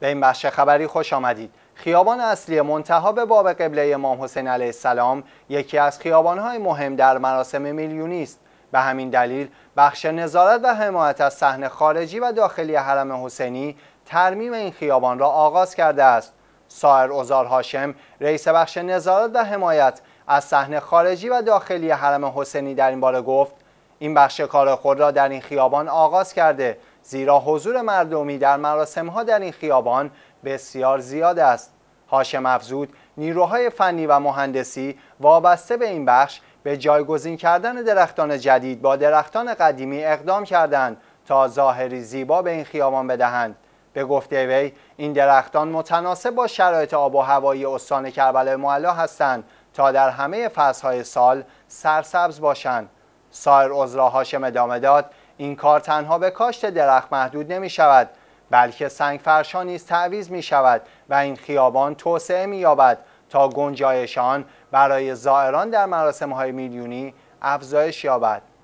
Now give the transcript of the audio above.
به این بخش خبری خوش آمدید خیابان اصلی منتها به باب قبله امام حسین علیه السلام یکی از خیابانهای مهم در مراسم میلیونی است به همین دلیل بخش نظارت و حمایت از صحنه خارجی و داخلی حرم حسینی ترمیم این خیابان را آغاز کرده است سایر اوزار هاشم رئیس بخش نظارت و حمایت از صحنه خارجی و داخلی حرم حسینی در این باره گفت این بخش کار خود را در این خیابان آغاز کرده زیرا حضور مردمی در ها در این خیابان بسیار زیاد است هاشم افزود نیروهای فنی و مهندسی وابسته به این بخش به جایگزین کردن درختان جدید با درختان قدیمی اقدام کردند تا ظاهری زیبا به این خیابان بدهند به گفته وی این درختان متناسب با شرایط آب و هوایی استان کربلای معلا هستند تا در همه فصلهای سال سرسبز باشند سایر عذرا هاشم ادامه داد این کار تنها به کاشت درخت محدود نمی شود بلکه سنگ فرشا نیز تعویض می شود و این خیابان توسعه می یابد تا گنجایشان برای زائران در مراسم های میلیونی افزایش یابد